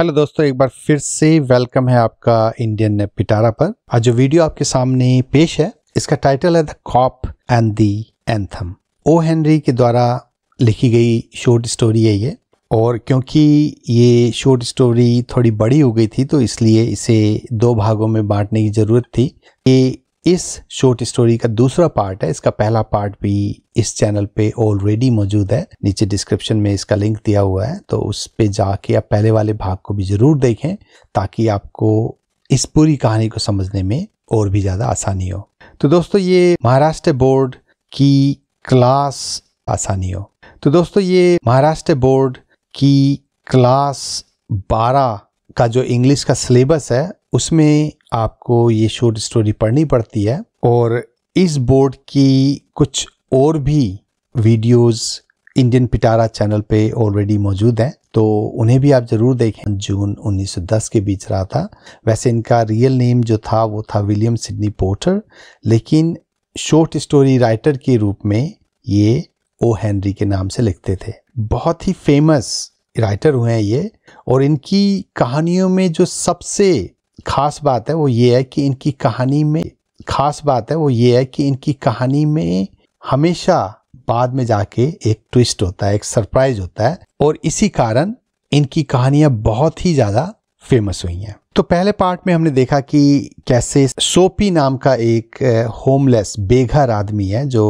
Hello दोस्तों एक बार फिर से वेलकम है आपका इंडियन पिटारा पर आज जो वीडियो आपके सामने पेश है इसका टाइटल है the cop and the anthem O Henry के द्वारा लिखी गई शॉर्ट स्टोरी है ये और क्योंकि ये शॉर्ट स्टोरी थोड़ी बड़ी हो गई थी तो इसलिए इसे दो भागों में बांटने की ज़रूरत थी ये इस शॉर्ट स्टोरी का दूसरा पार्ट है इसका पहला पार्ट भी इस चैनल पे ऑलरेडी मौजूद है नीचे डिस्क्रिप्शन में इसका लिंक दिया हुआ है तो उस पे जाके आप पहले वाले भाग को भी ज़रूर देखें ताकि आपको इस पूरी कहानी को समझने में और भी ज़्यादा आसानी हो तो दोस्तों ये महाराष्ट्र बोर्ड की क्लास आसानी हो तो दोस्तों ये महाराष्ट्र बोर्ड की क्लास बारह का जो इंग्लिश का सिलेबस है उसमें आपको ये शॉर्ट स्टोरी पढ़नी पड़ती है और इस बोर्ड की कुछ और भी वीडियोस इंडियन पिटारा चैनल पे ऑलरेडी मौजूद हैं तो उन्हें भी आप ज़रूर देखें जून 1910 के बीच रहा था वैसे इनका रियल नेम जो था वो था विलियम सिडनी पोर्टर लेकिन शॉर्ट स्टोरी राइटर के रूप में ये ओ हैंनरी के नाम से लिखते थे बहुत ही फेमस राइटर हुए हैं ये और इनकी कहानियों में जो सबसे खास बात है वो ये है कि इनकी कहानी में खास बात है वो ये है कि इनकी कहानी में हमेशा बाद में जाके एक ट्विस्ट होता है एक सरप्राइज होता है और इसी कारण इनकी कहानियां बहुत ही ज़्यादा फेमस हुई हैं तो पहले पार्ट में हमने देखा कि कैसे सोपी नाम का एक होमलेस बेघर आदमी है जो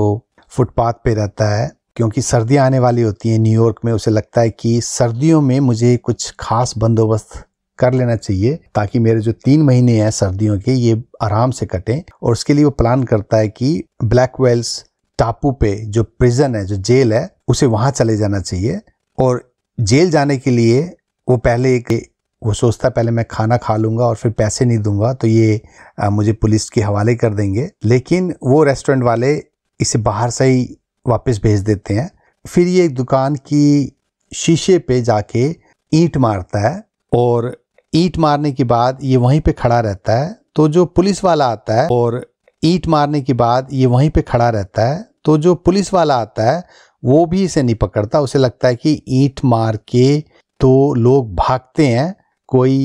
फुटपाथ पे रहता है क्योंकि सर्दियाँ आने वाली होती हैं न्यूयॉर्क में उसे लगता है कि सर्दियों में मुझे कुछ खास बंदोबस्त कर लेना चाहिए ताकि मेरे जो तीन महीने हैं सर्दियों के ये आराम से कटें और उसके लिए वो प्लान करता है कि ब्लैक वेल्स टापू पे जो प्रिजन है जो जेल है उसे वहाँ चले जाना चाहिए और जेल जाने के लिए वो पहले एक वो सोचता पहले मैं खाना खा लूँगा और फिर पैसे नहीं दूंगा तो ये आ, मुझे पुलिस के हवाले कर देंगे लेकिन वो रेस्टोरेंट वाले इसे बाहर से ही वापस भेज देते हैं फिर ये एक दुकान की शीशे पे जाके ईंट मारता है और ईंट मारने के बाद ये वहीं पे खड़ा रहता है तो जो पुलिस वाला आता है और ईंट मारने के बाद ये वहीं पे खड़ा रहता है तो जो पुलिस वाला आता है वो भी इसे नहीं पकड़ता उसे लगता है कि ईंट मार के तो लोग भागते हैं कोई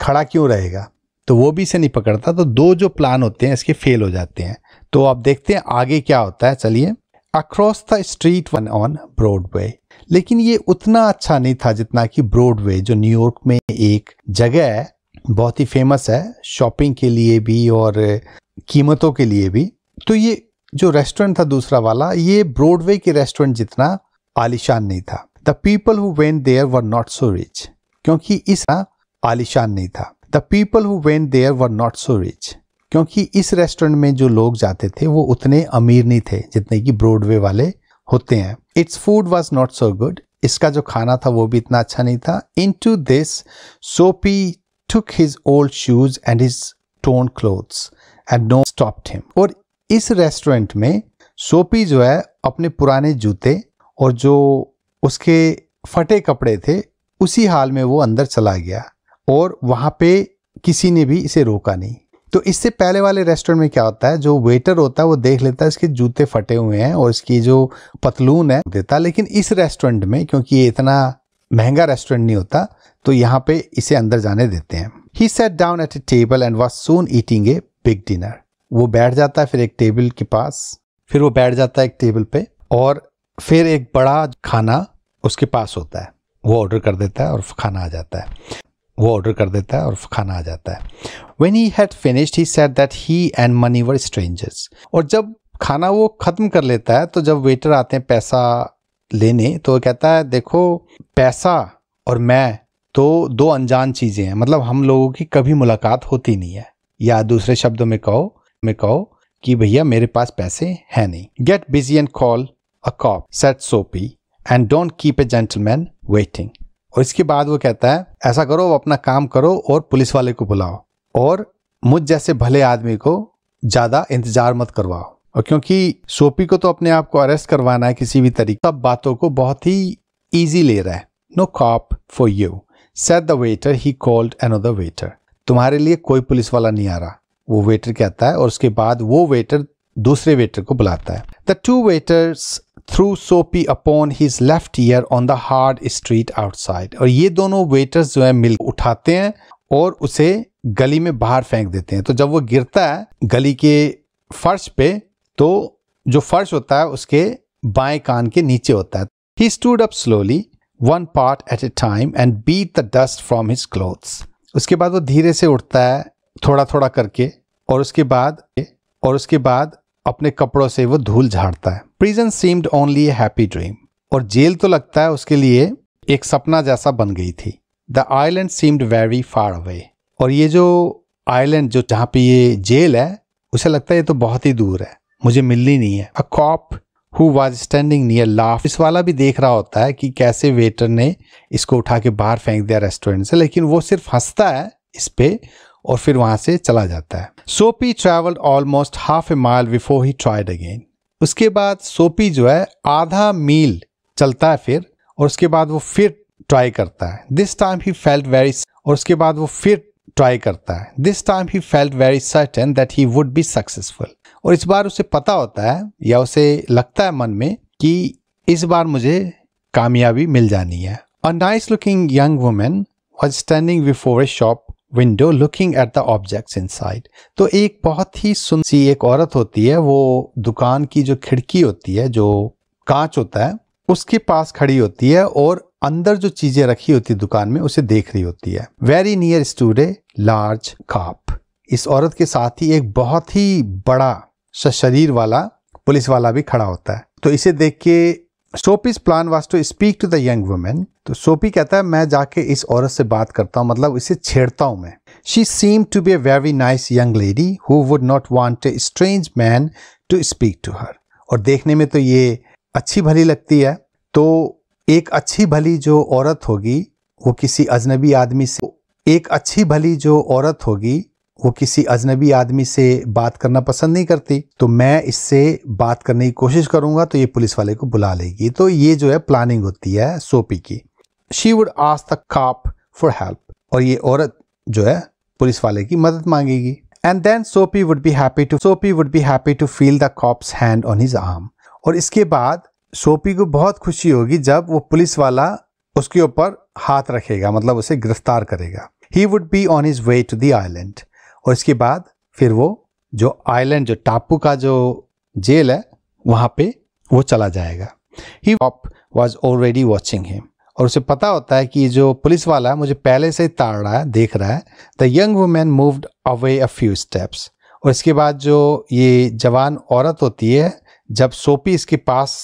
खड़ा क्यों रहेगा तो वो भी इसे नहीं पकड़ता तो दो जो प्लान होते हैं इसके फेल हो जाते हैं तो आप देखते हैं आगे क्या होता है चलिए across the street one on Broadway लेकिन ये उतना अच्छा नहीं था जितना कि ब्रॉडवे जो न्यूयॉर्क में एक जगह है बहुत ही फेमस है शॉपिंग के लिए भी और कीमतों के लिए भी तो ये जो रेस्टोरेंट था दूसरा वाला ये ब्रॉडवे के रेस्टोरेंट जितना आलिशान नहीं था the people who went there were not so rich क्योंकि इस आलिशान नहीं था the people who went there were not so rich क्योंकि इस रेस्टोरेंट में जो लोग जाते थे वो उतने अमीर नहीं थे जितने कि ब्रॉडवे वाले होते हैं its food was not so good इसका जो खाना था वो भी इतना अच्छा नहीं था इन into this Soapy took his old shoes and his torn clothes and no stop him और इस रेस्टोरेंट में सोपी जो है अपने पुराने जूते और जो उसके फटे कपड़े थे उसी हाल में वो अंदर चला गया और वहाँ पे किसी ने भी इसे रोका नहीं तो इससे पहले वाले रेस्टोरेंट में क्या होता है जो वेटर होता है वो देख लेता है इसके जूते फटे हुए हैं और इसकी जो पतलून है देता लेकिन इस रेस्टोरेंट में क्योंकि ये इतना महंगा रेस्टोरेंट नहीं होता तो यहाँ पे इसे अंदर जाने देते हैं he sat down at a table and was soon eating a big dinner वो बैठ जाता है फिर एक टेबल के पास फिर वो बैठ जाता है एक टेबल पे और फिर एक बड़ा खाना उसके पास होता है वो ऑर्डर कर देता है और खाना आ जाता है वो ऑर्डर कर देता है और खाना आ जाता है When he had finished, he said that he and money were strangers. और जब खाना वो ख़त्म कर लेता है तो जब वेटर आते हैं पैसा लेने तो वो कहता है देखो पैसा और मैं तो दो अनजान चीज़ें हैं मतलब हम लोगों की कभी मुलाकात होती नहीं है या दूसरे शब्दों में कहो में कहो कि भैया मेरे पास पैसे हैं नहीं get busy and call a cop said Soapy and don't keep a gentleman waiting और इसके बाद वो कहता है ऐसा करो अपना काम करो और पुलिस वाले को बुलाओ और मुझ जैसे भले आदमी को ज़्यादा इंतज़ार मत करवाओ और क्योंकि सोपी को तो अपने आप को अरेस्ट करवाना है किसी भी तरीके सब बातों को बहुत ही ईजी ले रहा है no cop for you said the waiter he called the waiter तुम्हारे लिए कोई पुलिस वाला नहीं आ रहा वो वेटर कहता है और उसके बाद वो वेटर दूसरे वेटर को बुलाता है the two waiters threw Soapy upon his left ear on the hard street outside और ये दोनों वेटर्स जो है मिल उठाते हैं और उसे गली में बाहर फेंक देते हैं तो जब वो गिरता है गली के फर्श पे तो जो फर्श होता है उसके बाएं कान के नीचे होता है he stood up slowly one part at a time and beat the dust from his clothes उसके बाद वो धीरे से उठता है थोड़ा थोड़ा करके और उसके बाद और उसके बाद अपने कपड़ों से वो धूल झाड़ता है prison seemed only a happy dream और जेल तो लगता है उसके लिए एक सपना जैसा बन गई थी the island seemed very far away और ये जो आइलैंड जो जहाँ पे ये जेल है उसे लगता है ये तो बहुत ही दूर है मुझे मिलनी नहीं है a cop who was standing near laugh इस वाला भी देख रहा होता है कि कैसे वेटर ने इसको उठा के बाहर फेंक दिया रेस्टोरेंट से लेकिन वो सिर्फ हंसता है इस पे और फिर वहाँ से चला जाता है Soapy travelled almost half a mile before he tried again उसके बाद सोपी जो है आधा मील चलता है फिर और उसके बाद वो फिर ट्राई करता है this time he felt very और उसके बाद वो फिर ट्राई करता है this time he felt very certain that he would be successful और इस बार उसे पता होता है या उसे लगता है मन में कि इस बार मुझे कामयाबी मिल जानी है a nice looking young women was standing before a shop window looking at the objects side तो एक बहुत ही सुन सी एक औरत होती है वो दुकान की जो खिड़की होती है जो कांच होता है उसके पास खड़ी होती है और अंदर जो चीजें रखी होती है दुकान में उसे देख रही होती है very near stood a large cop इस औरत के साथ ही एक बहुत ही बड़ा शरीर वाला पुलिस वाला भी खड़ा होता है तो इसे देख के Soapy's plan was to speak to the young women तो सोपी कहता है मैं जाके इस औरत से बात करता हूँ मतलब इसे छेड़ता हूँ मैं she seem to be a very nice young lady who would not want a strange man to speak to her और देखने में तो ये अच्छी भली लगती है तो एक अच्छी भली जो औरत होगी वो किसी अजनबी आदमी से एक अच्छी भली जो औरत होगी वो किसी अजनबी आदमी से बात करना पसंद नहीं करती तो मैं इससे बात करने की कोशिश करूंगा तो ये पुलिस वाले को बुला लेगी तो ये जो है प्लानिंग होती है सोपी की she would ask the cop for help और ये औरत जो है पुलिस वाले की मदद मांगेगी and then Soapy would be happy to Soapy would be happy to feel the cop's hand on his arm और इसके बाद सोपी को बहुत खुशी होगी जब वो पुलिस वाला उसके ऊपर हाथ रखेगा मतलब उसे गिरफ्तार करेगा he would be on his way to the island और इसके बाद फिर वो जो आइलैंड जो टापू का जो जेल है वहां पे वो चला जाएगा he cop was already watching him और उसे पता होता है कि जो पुलिस वाला है मुझे पहले से ताड़ रहा है देख रहा है the young women moved away a few steps और इसके बाद जो ये जवान औरत होती है जब सोपी इसके पास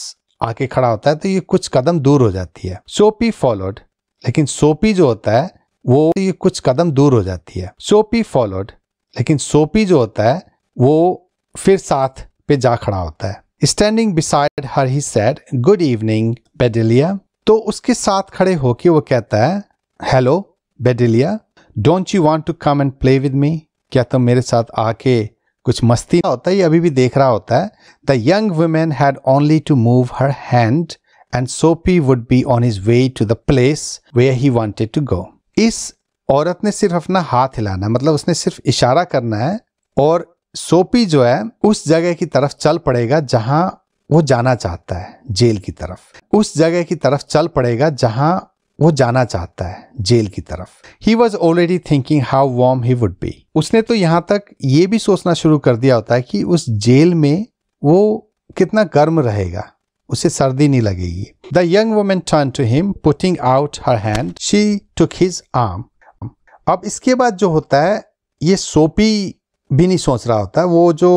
आके खड़ा होता है तो ये कुछ कदम दूर हो जाती है सोपी फॉलोड लेकिन सोपी जो होता है वो ये कुछ कदम दूर हो जाती है सोपी फॉलोड लेकिन सोपी जो होता है वो फिर साथ पे जा खड़ा होता है standing beside her he said good evening Bedelia तो उसके साथ खड़े होके वो कहता है hello Bedelia don't you want to come and play with me क्या तुम मेरे साथ आके कुछ मस्ती होता है अभी भी देख रहा होता है the young women had only to move her hand and Soapy would be on his way to the place where he wanted to go इस औरत ने सिर्फ अपना हाथ हिलाना है मतलब उसने सिर्फ इशारा करना है और सोपी जो है उस जगह की तरफ चल पड़ेगा जहां वो जाना चाहता है जेल की तरफ उस जगह की तरफ चल पड़ेगा जहां वो जाना चाहता है जेल की तरफ he was already thinking how warm he would be उसने तो यहां तक ये भी सोचना शुरू कर दिया होता है कि उस जेल में वो कितना गर्म रहेगा उसे सर्दी नहीं लगेगी the young women turn to him putting out her hand she took his arm अब इसके बाद जो होता है ये सोपी भी नहीं सोच रहा होता वो जो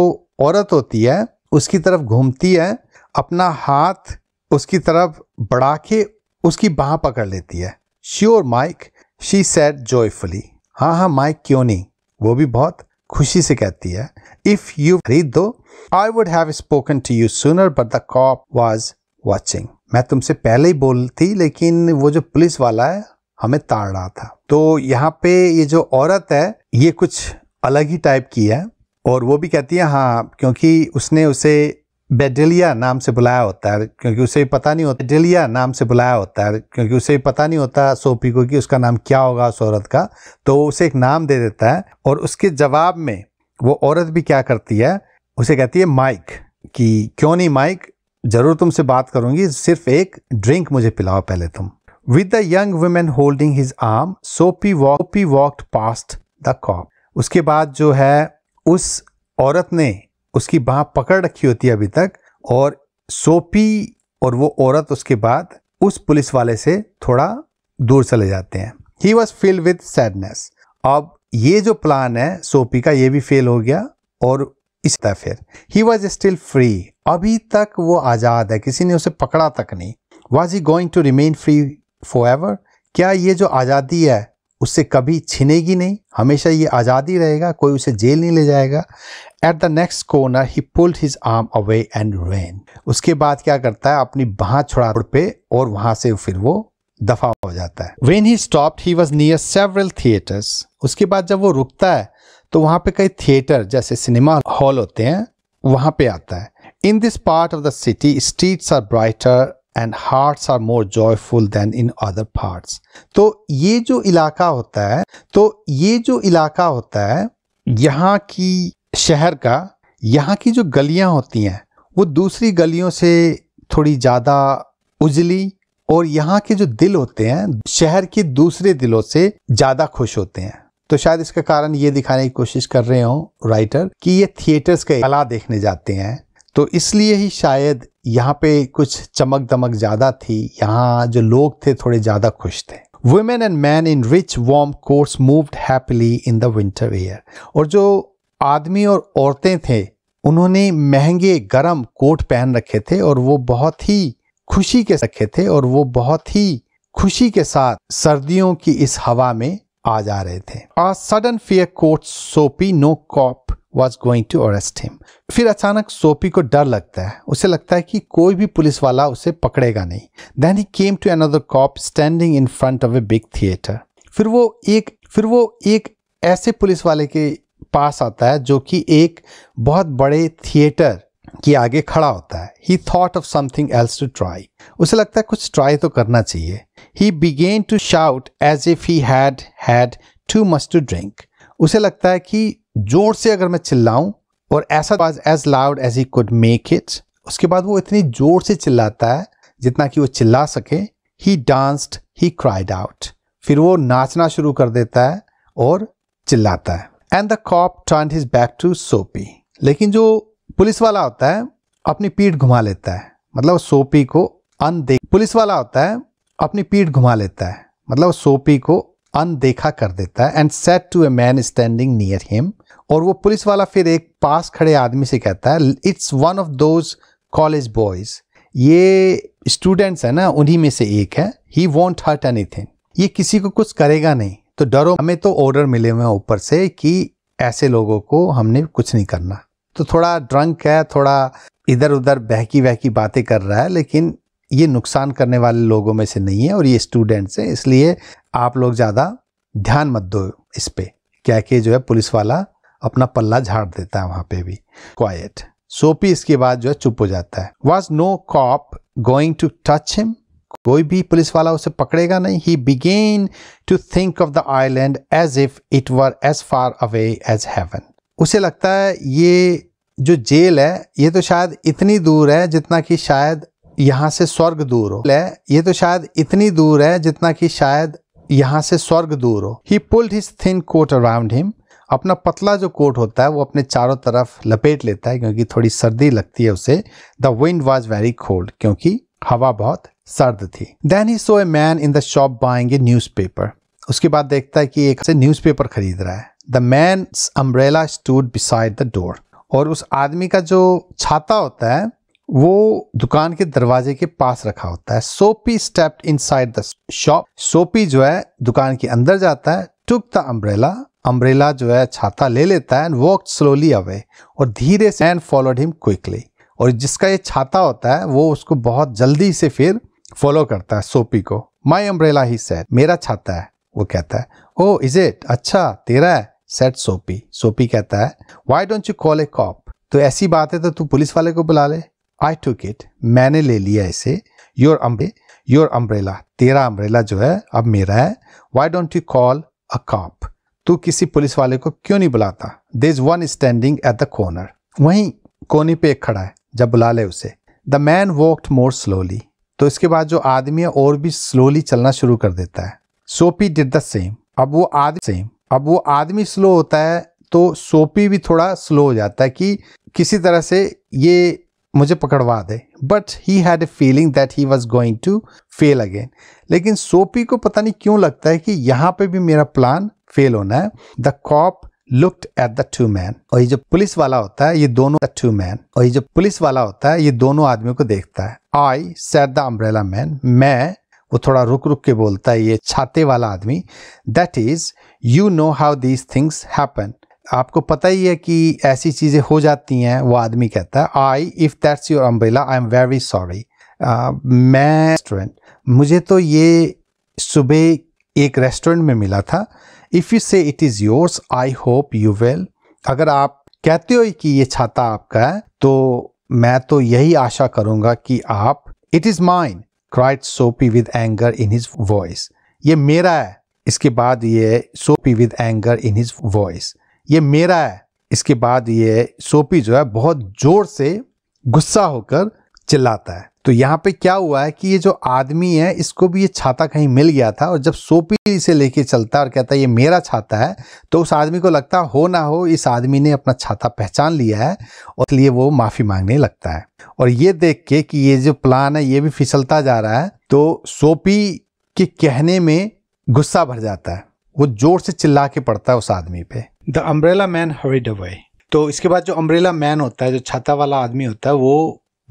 औरत होती है उसकी तरफ घूमती है अपना हाथ उसकी तरफ बढ़ा के उसकी बाह पकड़ लेती है sure Mike she said joyfully हाँ हाँ माइक क्यों नहीं वो भी बहुत खुशी से कहती है if you read do I would have spoken to you sooner but the cop was watching मैं तुमसे पहले ही बोलती लेकिन वो जो पुलिस वाला है हमें ताड़ रहा था तो यहाँ पे ये जो औरत है ये कुछ अलग ही टाइप की है और वो भी कहती है हाँ क्योंकि उसने उसे बेडिलिया नाम से बुलाया होता है क्योंकि उसे पता नहीं होता बेडिलिया नाम से बुलाया होता है क्योंकि उसे पता नहीं होता सोपी को कि उसका नाम क्या होगा उस औरत का तो वो उसे एक नाम दे देता है और उसके जवाब में वो औरत भी क्या करती है उसे कहती है माइक कि क्यों नहीं माइक ज़रूर तुमसे बात करूंगी सिर्फ एक ड्रिंक मुझे पिलाओ पहले तुम with the young women holding his arm Soapy Soapy walked past the corp उसके बाद जो है उस औरत ने उसकी बाह पकड़ रखी होती है अभी तक और सोपी और वो औरत उसके बाद उस पुलिस वाले से थोड़ा दूर चले जाते हैं he was filled with sadness अब ये जो प्लान है सोपी का ये भी फेल हो गया और इस तरह फिर ही वॉज स्टिल फ्री अभी तक वो आज़ाद है किसी ने उसे पकड़ा तक नहीं was he going to remain free forever क्या ये जो आज़ादी है उससे कभी छिनेगी नहीं हमेशा ये आज़ादी रहेगा कोई उसे जेल नहीं ले जाएगा at the next corner he pulled his arm away and ran उसके बाद क्या करता है अपनी बाह छुड़ा पे और वहां से फिर वो दफा हो जाता है when he stop he was near several theatres उसके बाद जब वो रुकता है तो वहां पे कई थिएटर जैसे सिनेमा हॉल होते हैं वहां पे आता है in this part of the city streets are brighter and hearts are more joyful than in other parts तो ये जो इलाका होता है तो ये जो इलाका होता है यहाँ की शहर का यहाँ की जो गलियाँ होती हैं वो दूसरी गलियों से थोड़ी ज़्यादा उजली और यहाँ के जो दिल होते हैं शहर के दूसरे दिलों से ज़्यादा खुश होते हैं तो शायद इसका कारण ये दिखाने की कोशिश कर रहे हो राइटर कि ये थिएटर्स का कला देखने जाते हैं तो इसलिए ही शायद यहाँ पे कुछ चमक दमक ज़्यादा थी यहाँ जो लोग थे थोड़े ज़्यादा खुश थे women and man in rich warm coats moved happily in the winter air और जो आदमी और औरतें थे उन्होंने महंगे गरम कोट पहन रखे थे और वो बहुत ही खुशी के रखे थे और वो बहुत ही खुशी के साथ सर्दियों की इस हवा में आ जा रहे थे a sudden fear caught Soapy no cop was going to arrest him फिर अचानक सोपी को डर लगता है उसे लगता है कि कोई भी पुलिस वाला उसे पकड़ेगा नहीं then he came to another cop standing in front of a big theatre फिर वो एक फिर वो एक ऐसे पुलिस वाले के पास आता है जो कि एक बहुत बड़े थिएटर के आगे खड़ा होता है he thought of something else to try उसे लगता है कुछ ट्राई तो करना चाहिए he began to shout as if he had had too much to drink उसे लगता है कि जोर से अगर मैं चिल्लाऊं और ऐसा was as loud as he could make it उसके बाद वो इतनी जोर से चिल्लाता है जितना कि वो चिल्ला सके he danced he cried out फिर वो नाचना शुरू कर देता है और चिल्लाता है and the cop turn his back to Soapy लेकिन जो पुलिस वाला होता है अपनी पीठ घुमा लेता है मतलब सोपी को अनदे पुलिस वाला होता है अपनी पीठ घुमा लेता है मतलब सोपी को अनदेखा कर देता है and said to a man standing near him और वो पुलिस वाला फिर एक पास खड़े आदमी से कहता है it's one of those college boys ये स्टूडेंट्स है ना उन्हीं में से एक है ही वॉन्ट हर्ट एनी ये किसी को कुछ करेगा नहीं तो डरो हमें तो ऑर्डर मिले हुए हैं ऊपर से कि ऐसे लोगों को हमने कुछ नहीं करना तो थोड़ा ड्रंक है थोड़ा इधर उधर बहकी बहकी बातें कर रहा है लेकिन ये नुकसान करने वाले लोगों में से नहीं है और ये स्टूडेंट्स हैं इसलिए आप लोग ज़्यादा ध्यान मत दो इस पर क्या के जो है पुलिस वाला अपना पल्ला झाड़ देता है वहां पे भी क्वाइट सोपी इसके बाद जो है चुप हो जाता है was no cop going to touch him कोई भी पुलिस वाला उसे पकड़ेगा नहीं he began to think of the island as if it were as far away as heaven उसे लगता है ये जो जेल है ये तो शायद इतनी दूर है जितना कि शायद यहाँ से स्वर्ग दूर हो ये तो शायद इतनी दूर है जितना कि शायद यहाँ से स्वर्ग दूर हो he pulled his thin coat around him अपना पतला जो कोट होता है वो अपने चारों तरफ लपेट लेता है क्योंकि थोड़ी सर्दी लगती है उसे the wind was very cold क्योंकि हवा बहुत सर्द थी then he saw a man in the shop buying a newspaper उसके बाद देखता है कि एक से न्यूज पेपर खरीद रहा है the man umbrella stood beside the door और उस आदमी का जो छाता होता है वो दुकान के दरवाजे के पास रखा होता है Soapy step inside the shop Soapy जो है दुकान के अंदर जाता है टुक द अम्ब्रेला अम्ब्रेला जो है छाता ले लेता है एंड वॉक स्लोली अवे और धीरे से एंड फॉलोड हिम क्विकली और जिसका ये छाता होता है वो उसको बहुत जल्दी से फिर फॉलो करता है सोपी को माई अम्ब्रेला ही सेट मेरा छाता है वो कहता है ओ इज इट अच्छा तेरा है सेट सोपी सोपी कहता है why don't you call a cop तो ऐसी बात है तो तू पुलिस वाले को बुला ले आई टू किट मैंने ले लिया इसे योर अम्बे योर अम्ब्रेला तेरा अम्ब्रेला जो है अब मेरा है why don't you call a cop तू किसी पुलिस वाले को क्यों नहीं बुलाता there is one standing at the corner वहीं कोने पे एक खड़ा है जब बुला ले उसे the man walked more slowly तो इसके बाद जो आदमी है और भी स्लोली चलना शुरू कर देता है सोपी डिड द सेम अब वो आदमी सेम अब वो आदमी स्लो होता है तो सोपी भी थोड़ा स्लो हो जाता है कि किसी तरह से ये मुझे पकड़वा दे but he had a feeling that he was going to fail again लेकिन सोपी को पता नहीं क्यों लगता है कि यहाँ पे भी मेरा प्लान फेल होना है the cop looked at the two man और ये जो पुलिस वाला होता है ये दोनों द टू मैन और ये जो पुलिस वाला होता है ये दोनों आदमियों को देखता है I said the umbrella man मैं वो थोड़ा रुक रुक के बोलता है ये छाते वाला आदमी that is you know how these things happen आपको पता ही है कि ऐसी चीज़ें हो जाती हैं वो आदमी कहता है I if that's your umbrella I am very sorry मैं स्टूडेंट मुझे तो ये सुबह एक रेस्टोरेंट में मिला था if you say it is yours I hope you well अगर आप कहते हो कि ये छाता आपका है तो मैं तो यही आशा करूंगा कि आप it is mine cried Soapy with anger in his voice ये मेरा है इसके बाद ये Soapy with anger in his voice ये मेरा है इसके बाद ये सोपी जो है बहुत जोर से गुस्सा होकर चिल्लाता है तो यहाँ पे क्या हुआ है कि ये जो आदमी है इसको भी ये छाता कहीं मिल गया था और जब सोपी इसे लेके चलता और कहता है ये मेरा छाता है तो उस आदमी को लगता हो ना हो इस आदमी ने अपना छाता पहचान लिया है और इसलिए वो माफ़ी मांगने लगता है और ये देख के कि ये जो प्लान है ये भी फिसलता जा रहा है तो सोपी के कहने में गुस्सा भर जाता है वो जोर से चिल्ला के पड़ता है उस आदमी पे the umbrella man hurry away तो इसके बाद जो अम्ब्रेला मैन होता है जो छाता वाला आदमी होता है वो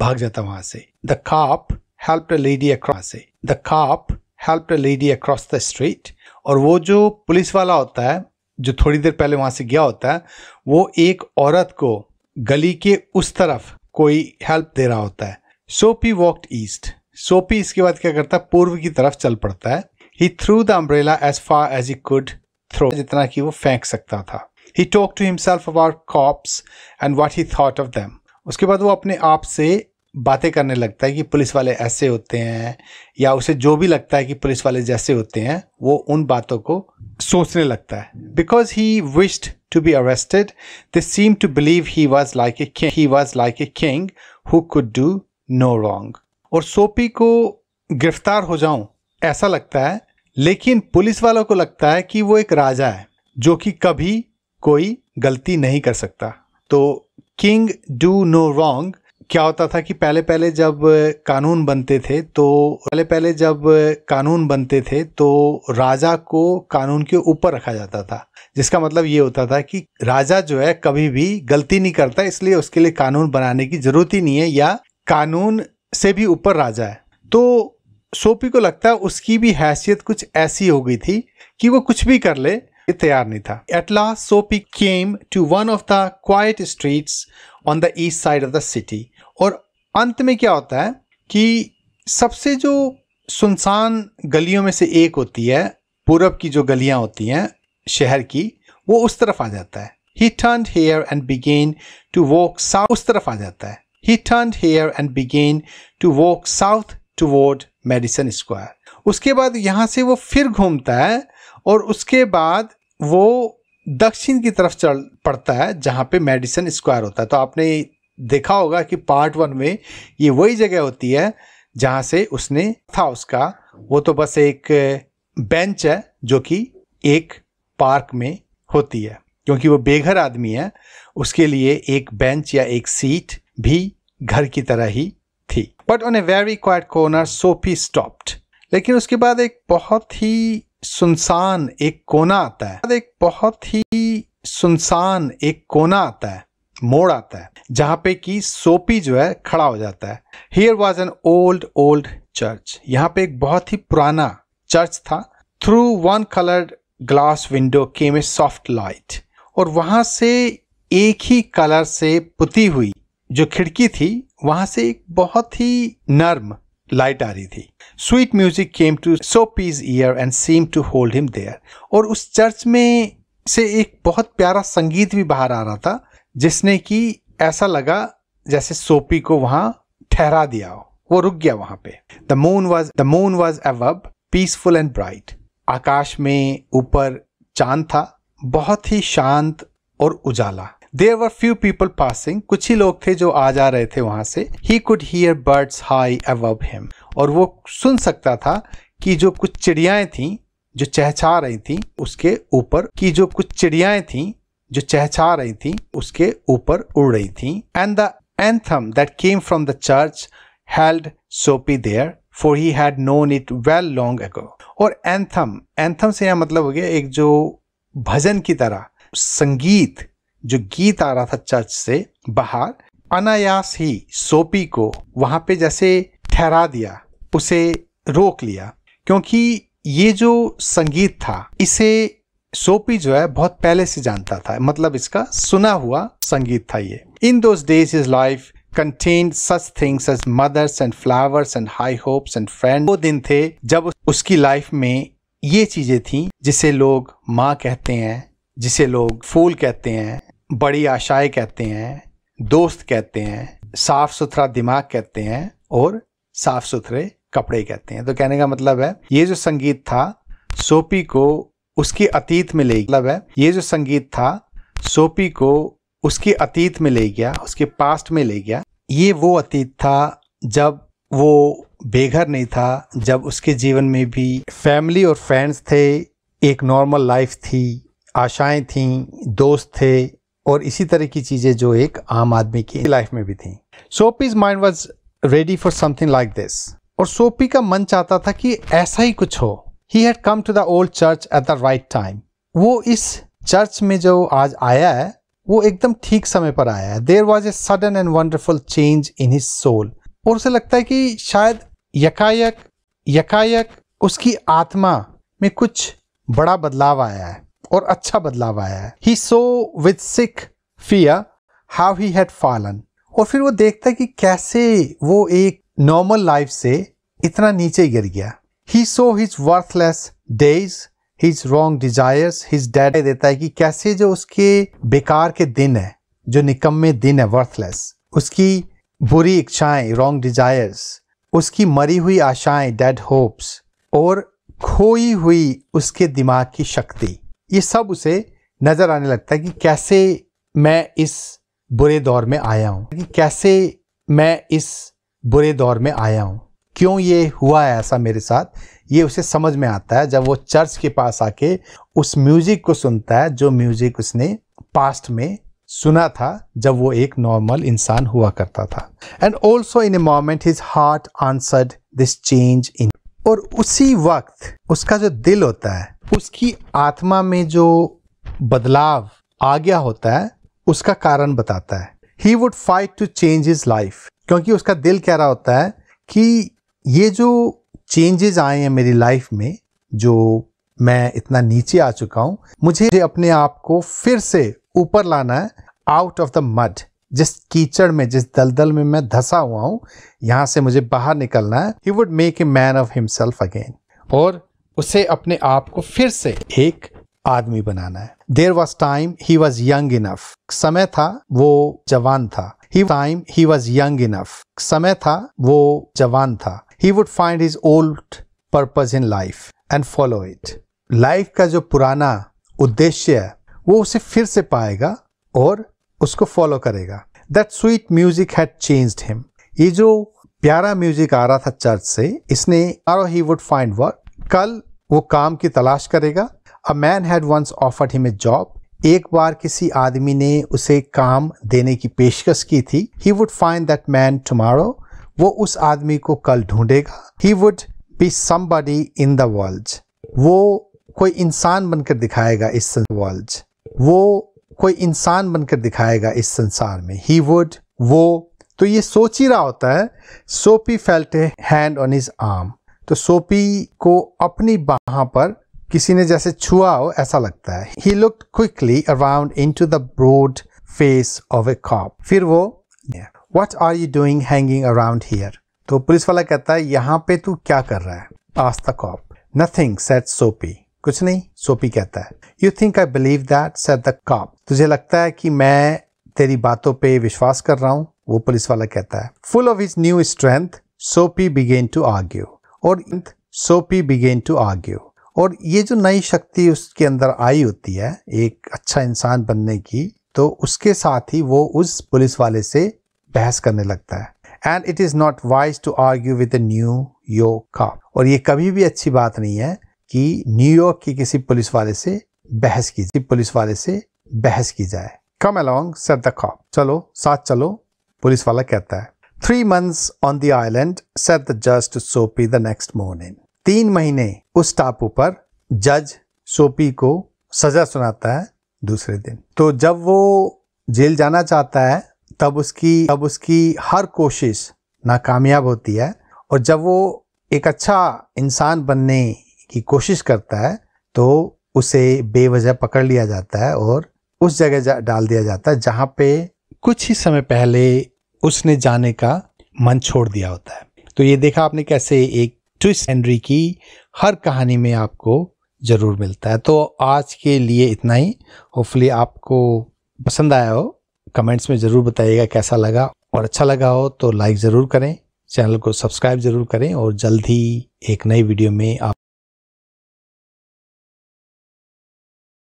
भाग जाता वहां से the cop help lady across से the cop help lady across the street और वो जो पुलिस वाला होता है जो थोड़ी देर पहले वहां से गया होता है वो एक औरत को गली के उस तरफ कोई हेल्प दे रहा होता है सोपी वॉकड ईस्ट सोपी इसके बाद क्या करता है पूर्व की तरफ चल पड़ता है he threw the umbrella as far as he could throw जितना कि वो फेंक सकता था he talk to himself about cops and what he thought of them उसके बाद वो अपने आप से बातें करने लगता है कि पुलिस वाले ऐसे होते हैं या उसे जो भी लगता है कि पुलिस वाले जैसे होते हैं वो उन बातों को सोचने लगता है because he wished to be arrested they seem to believe he was like a king he was like a king who could do no wrong और सोपी को गिरफ्तार हो जाऊं ऐसा लगता है लेकिन पुलिस वालों को लगता है कि वो एक राजा है जो कि कभी कोई गलती नहीं कर सकता तो किंग डू नो रॉन्ग क्या होता था कि पहले पहले जब कानून बनते थे तो पहले पहले जब कानून बनते थे तो राजा को कानून के ऊपर रखा जाता था जिसका मतलब ये होता था कि राजा जो है कभी भी गलती नहीं करता इसलिए उसके लिए कानून बनाने की जरूरत ही नहीं है या कानून से भी ऊपर राजा है तो सोपी को लगता है उसकी भी हैसियत कुछ ऐसी हो गई थी कि वो कुछ भी कर ले ये तैयार नहीं था at last Soapy came to one of the quiet streets on the east side of the city और अंत में क्या होता है कि सबसे जो सुनसान गलियों में से एक होती है पूरब की जो गलियां होती हैं शहर की वो उस तरफ आ जाता है he turn here and began to walk south उस तरफ आ जाता है he turn here and began to walk south toward Madison Square उसके बाद यहाँ से वो फिर घूमता है और उसके बाद वो दक्षिण की तरफ चल पड़ता है जहाँ पे मेडिसन स्क्वायर होता है तो आपने देखा होगा कि पार्ट वन में ये वही जगह होती है जहाँ से उसने था उसका वो तो बस एक बेंच है जो कि एक पार्क में होती है क्योंकि वो बेघर आदमी है उसके लिए एक बेंच या एक सीट भी घर की तरह ही थी but on a very quiet corner Soapy stopped लेकिन उसके बाद एक बहुत ही सुनसान एक कोना आता है एक बहुत ही सुनसान एक कोना आता है मोड़ आता है जहां पे कि सोपी जो है खड़ा हो जाता है here was an old old church यहाँ पे एक बहुत ही पुराना चर्च था through one coloured glass window came a soft light और वहां से एक ही कलर से पुती हुई जो खिड़की थी वहां से एक बहुत ही नर्म लाइट आ रही थी sweet music came to Soapy's ear and seem to hold him there और उस चर्च में से एक बहुत प्यारा संगीत भी बाहर आ रहा था जिसने कि ऐसा लगा जैसे सोपी को वहां ठहरा दिया हो वो रुक गया वहां पे the moon was the moon was above peaceful and bright आकाश में ऊपर चांद था बहुत ही शांत और उजाला there were few people passing कुछ ही लोग थे जो आ जा रहे थे वहां से he could hear birds high above him और वो सुन सकता था कि जो कुछ चिड़ियाएं थी जो चहचा रही थी उसके ऊपर की जो कुछ चिड़ियाएं थी जो चहचा रही थी उसके ऊपर उड़ रही थी and the anthem that came from the church held Soapy there for he had known it well long ago और एंथम एंथम से यह मतलब हो गया एक जो भजन की तरह संगीत जो गीत आ रहा था चर्च से बाहर अनायास ही सोपी को वहां पे जैसे ठहरा दिया उसे रोक लिया क्योंकि ये जो संगीत था इसे सोपी जो है बहुत पहले से जानता था मतलब इसका सुना हुआ संगीत था ये in those days his life contain such things as mothers and flowers and high hopes and friend वो दिन थे जब उसकी लाइफ में ये चीजें थी जिसे लोग माँ कहते हैं जिसे लोग फूल कहते हैं बड़ी आशाएं कहते हैं दोस्त कहते हैं साफ सुथरा दिमाग कहते हैं और साफ सुथरे कपड़े कहते हैं तो कहने का मतलब है ये जो संगीत था सोपी को उसकी अतीत में ले मतलब है ये जो संगीत था सोपी को उसकी अतीत में ले गया उसके पास्ट में ले गया ये वो अतीत था जब वो बेघर नहीं था जब उसके जीवन में भी फैमिली और फ्रेंड्स थे एक नॉर्मल लाइफ थी आशाएं थीं दोस्त थे और इसी तरह की चीज़ें जो एक आम आदमी की लाइफ में भी थी Soapy's mind was ready for something like this और सोपी का मन चाहता था कि ऐसा ही कुछ हो he had come to the old church at the right time वो इस चर्च में जो आज आया है वो एकदम ठीक समय पर आया है there was a sudden and wonderful change in his soul और उसे लगता है कि शायद यकायक यकायक उसकी आत्मा में कुछ बड़ा बदलाव आया है और अच्छा बदलाव आया है he saw with sick fear how he had fallen और फिर वो देखता है कि कैसे वो एक नॉर्मल लाइफ से इतना नीचे गिर गया he saw his worthless days his wrong desires his dead देता है कि कैसे जो उसके बेकार के दिन है जो निकम्मे दिन है वर्थलेस उसकी बुरी इच्छाएं रॉन्ग डिजायर्स उसकी मरी हुई आशाएं डेड होप्स और खोई हुई उसके दिमाग की शक्ति ये सब उसे नज़र आने लगता है कि कैसे मैं इस बुरे दौर में आया हूं कि कैसे मैं इस बुरे दौर में आया हूं क्यों ये हुआ है ऐसा मेरे साथ ये उसे समझ में आता है जब वो चर्च के पास आके उस म्यूज़िक को सुनता है जो म्यूज़िक उसने पास्ट में सुना था जब वो एक नॉर्मल इंसान हुआ करता था and also in a moment his heart answered this change in और उसी वक्त उसका जो दिल होता है उसकी आत्मा में जो बदलाव आ गया होता है उसका कारण बताता है he would fight to change his life क्योंकि उसका दिल कह रहा होता है कि ये जो चेंजेस आए हैं मेरी लाइफ में जो मैं इतना नीचे आ चुका हूं मुझे अपने आप को फिर से ऊपर लाना है आउट ऑफ द मड जिस कीचड़ में जिस दलदल में मैं धसा हुआ हूं यहां से मुझे बाहर निकलना है he would make a man of himself again और उसे अपने आप को फिर से एक आदमी बनाना है there was time he was young enough समय था वो जवान था he time he was young enough समय था वो जवान था he would find his old purpose in life and follow it life का जो पुराना उद्देश्य है वो उसे फिर से पाएगा और उसको फॉलो करेगा that sweet music had changed him ये जो प्यारा म्यूजिक आ रहा था चर्च से इसने आरो ही वुड फाइंड वर्क कल वो काम की तलाश करेगा a man had once offered him a job एक बार किसी आदमी ने उसे काम देने की पेशकश की थी he would find that man tomorrow वो उस आदमी को कल ढूंढेगा he would be somebody in the world वो कोई इंसान बनकर दिखाएगा इस वर्ल्ड वो कोई इंसान बनकर दिखाएगा इस संसार में ही वुड वो तो ये सोच ही रहा होता है Soapy felt hand on his arm तो सोपी को अपनी बाह पर किसी ने जैसे छुआ हो ऐसा लगता है he look quickly around into the broad face of a cop फिर वो what are you doing hanging around here तो पुलिस वाला कहता है यहाँ पे तू क्या कर रहा है आस्ता कॉप नथिंग सेट सोपी कुछ नहीं सोपी कहता है you think I believe that said the cop तुझे लगता है कि मैं तेरी बातों पे विश्वास कर रहा हूँ वो पुलिस वाला कहता है full of his new strength Soapy began to argue और सोपी बिगेन टू आर्ग्यू और ये जो नई शक्ति उसके अंदर आई होती है एक अच्छा इंसान बनने की तो उसके साथ ही वो उस पुलिस वाले से बहस करने लगता है and it is not wise to argue with New यो कॉप और ये कभी भी अच्छी बात नहीं है कि न्यूयॉर्क के किसी पुलिस वाले से बहस की जाए पुलिस वाले से बहस की जाए come along said the cop चलो साथ चलो पुलिस वाला कहता है three months on the island said the जज to Soapy the next morning तीन महीने उस टापू पर जज सोपी को सजा सुनाता है दूसरे दिन तो जब वो जेल जाना चाहता है तब उसकी तब उसकी हर कोशिश नाकामयाब होती है और जब वो एक अच्छा इंसान बनने की कोशिश करता है तो उसे बेवजह पकड़ लिया जाता है और उस जगह डाल दिया जाता है जहाँ पे कुछ ही समय पहले उसने जाने का मन छोड़ दिया होता है तो ये देखा आपने कैसे एक ट्विस्ट हेनरी की हर कहानी में आपको ज़रूर मिलता है तो आज के लिए इतना ही होपफुली आपको पसंद आया हो कमेंट्स में ज़रूर बताइएगा कैसा लगा और अच्छा लगा हो तो लाइक ज़रूर करें चैनल को सब्सक्राइब ज़रूर करें और जल्द ही एक नई वीडियो में आप